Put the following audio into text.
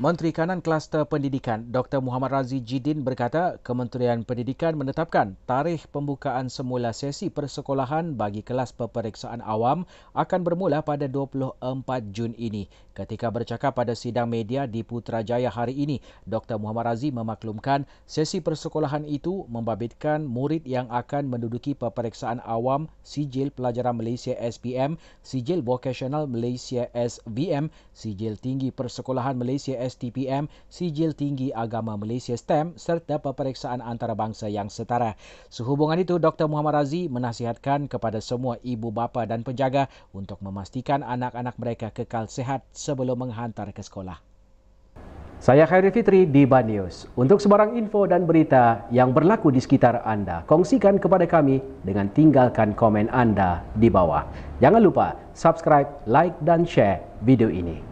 Menteri Kanan Kluster Pendidikan Dr. Muhammad Razi Jidin berkata Kementerian Pendidikan menetapkan tarikh pembukaan semula sesi persekolahan bagi kelas peperiksaan awam akan bermula pada 24 Jun ini. Ketika bercakap pada sidang media di Putrajaya hari ini, Dr. Muhammad Razi memaklumkan sesi persekolahan itu membabitkan murid yang akan menduduki peperiksaan awam Sijil Pelajaran Malaysia SPM, Sijil Vocational Malaysia SVM, Sijil Tinggi Persekolahan Malaysia STPM, Sijil Tinggi Agama Malaysia STEM serta peperiksaan antarabangsa yang setara. Sehubungan itu, Dr. Muhammad Razi menasihatkan kepada semua ibu bapa dan penjaga untuk memastikan anak-anak mereka kekal sehat sebelum menghantar ke sekolah. Saya Khairi Fitri di Ban News. Untuk sebarang info dan berita yang berlaku di sekitar anda, kongsikan kepada kami dengan tinggalkan komen anda di bawah. Jangan lupa subscribe, like dan share video ini.